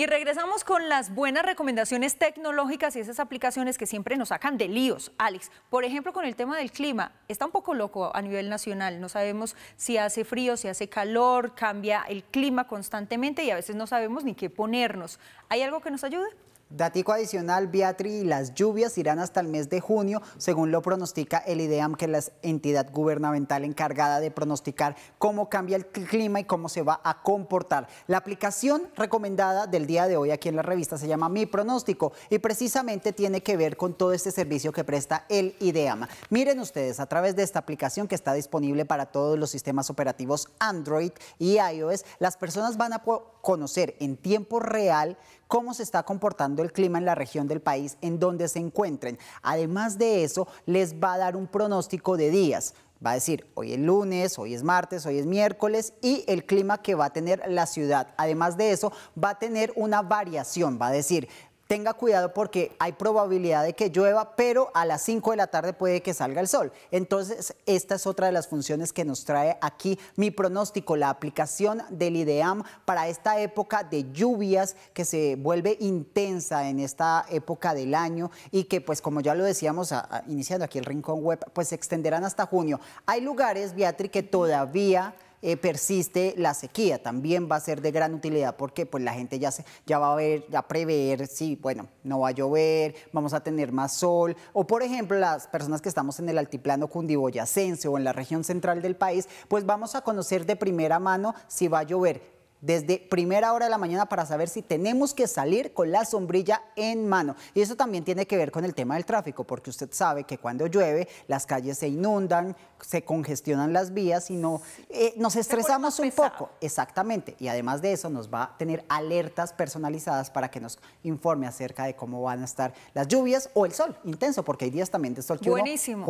Y regresamos con las buenas recomendaciones tecnológicas y esas aplicaciones que siempre nos sacan de líos, Alex. Por ejemplo, con el tema del clima, está un poco loco a nivel nacional. No sabemos si hace frío, si hace calor, cambia el clima constantemente y a veces no sabemos ni qué ponernos. ¿Hay algo que nos ayude? Datico adicional, Beatriz, las lluvias irán hasta el mes de junio, según lo pronostica el IDEAM, que es la entidad gubernamental encargada de pronosticar cómo cambia el clima y cómo se va a comportar. La aplicación recomendada del día de hoy aquí en la revista se llama Mi Pronóstico y precisamente tiene que ver con todo este servicio que presta el IDEAM. Miren ustedes, a través de esta aplicación que está disponible para todos los sistemas operativos Android y iOS, las personas van a conocer en tiempo real cómo se está comportando el clima en la región del país en donde se encuentren. Además de eso, les va a dar un pronóstico de días. Va a decir, hoy es lunes, hoy es martes, hoy es miércoles y el clima que va a tener la ciudad. Además de eso, va a tener una variación. Va a decir, tenga cuidado porque hay probabilidad de que llueva, pero a las 5 de la tarde puede que salga el sol. Entonces, esta es otra de las funciones que nos trae aquí mi pronóstico, la aplicación del IDEAM para esta época de lluvias que se vuelve intensa en esta época del año y que, pues como ya lo decíamos iniciando aquí el Rincón Web, pues se extenderán hasta junio. Hay lugares, Beatriz, que todavía... Eh, persiste la sequía. También va a ser de gran utilidad porque pues, la gente ya, se, ya va a ver, ya prever si, bueno, no va a llover, vamos a tener más sol. O, por ejemplo, las personas que estamos en el altiplano cundiboyacense o en la región central del país, pues vamos a conocer de primera mano si va a llover desde primera hora de la mañana para saber si tenemos que salir con la sombrilla en mano. Y eso también tiene que ver con el tema del tráfico, porque usted sabe que cuando llueve las calles se inundan, se congestionan las vías y no, eh, nos estresamos un poco. Exactamente. Y además de eso nos va a tener alertas personalizadas para que nos informe acerca de cómo van a estar las lluvias o el sol intenso, porque hay días también de sol que Buenísimo.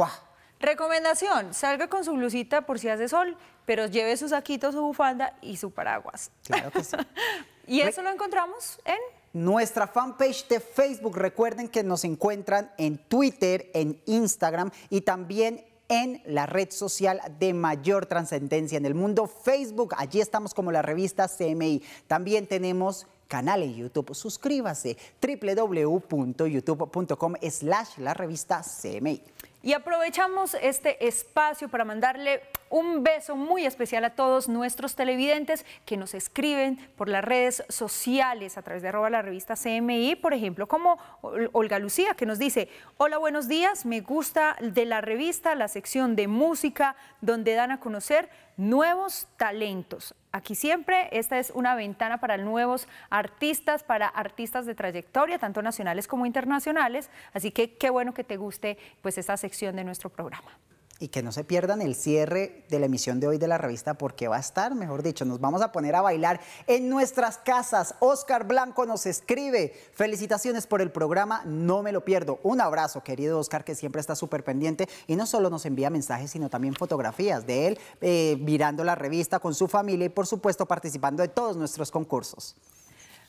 Recomendación, salga con su blusita por si hace sol, pero lleve su saquito, su bufanda y su paraguas. Claro que sí. y eso lo encontramos en... Nuestra fanpage de Facebook, recuerden que nos encuentran en Twitter, en Instagram y también en la red social de mayor trascendencia en el mundo, Facebook. Allí estamos como la revista CMI. También tenemos canal en YouTube. Suscríbase www.youtube.com slash la revista CMI. Y aprovechamos este espacio para mandarle un beso muy especial a todos nuestros televidentes que nos escriben por las redes sociales a través de arroba la revista CMI, por ejemplo, como Olga Lucía que nos dice, hola, buenos días, me gusta de la revista la sección de música donde dan a conocer nuevos talentos. Aquí siempre, esta es una ventana para nuevos artistas, para artistas de trayectoria, tanto nacionales como internacionales. Así que qué bueno que te guste pues esta sección de nuestro programa y que no se pierdan el cierre de la emisión de hoy de la revista porque va a estar, mejor dicho, nos vamos a poner a bailar en nuestras casas. Oscar Blanco nos escribe, felicitaciones por el programa, no me lo pierdo. Un abrazo, querido Oscar, que siempre está súper pendiente y no solo nos envía mensajes, sino también fotografías de él eh, mirando la revista con su familia y por supuesto participando de todos nuestros concursos.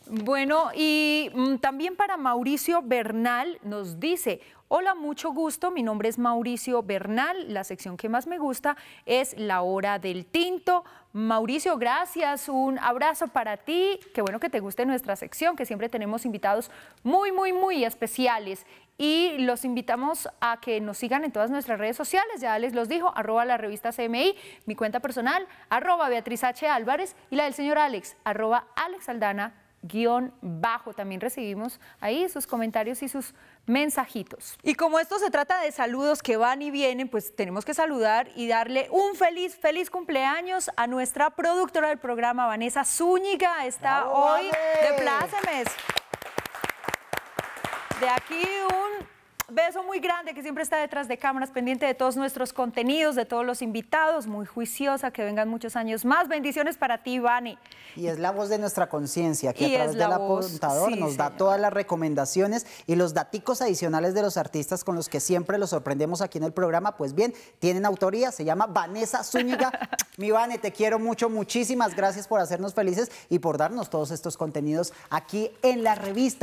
Bueno, y mm, también para Mauricio Bernal nos dice, hola, mucho gusto, mi nombre es Mauricio Bernal, la sección que más me gusta es La Hora del Tinto. Mauricio, gracias, un abrazo para ti, qué bueno que te guste nuestra sección, que siempre tenemos invitados muy, muy, muy especiales. Y los invitamos a que nos sigan en todas nuestras redes sociales, ya les los dijo, arroba la revista CMI, mi cuenta personal, arroba Beatriz H. Álvarez y la del señor Alex, arroba Alex Aldana guión bajo. También recibimos ahí sus comentarios y sus mensajitos. Y como esto se trata de saludos que van y vienen, pues tenemos que saludar y darle un feliz, feliz cumpleaños a nuestra productora del programa, Vanessa Zúñiga. Está hoy de plácemes. De aquí un beso muy grande que siempre está detrás de cámaras, pendiente de todos nuestros contenidos, de todos los invitados, muy juiciosa, que vengan muchos años más. Bendiciones para ti, Ivani. Y es la voz de nuestra conciencia, que a través del apuntador nos da todas las recomendaciones y los daticos adicionales de los artistas con los que siempre los sorprendemos aquí en el programa. Pues bien, tienen autoría, se llama Vanessa Zúñiga. Mi Vane, te quiero mucho, muchísimas gracias por hacernos felices y por darnos todos estos contenidos aquí en la revista.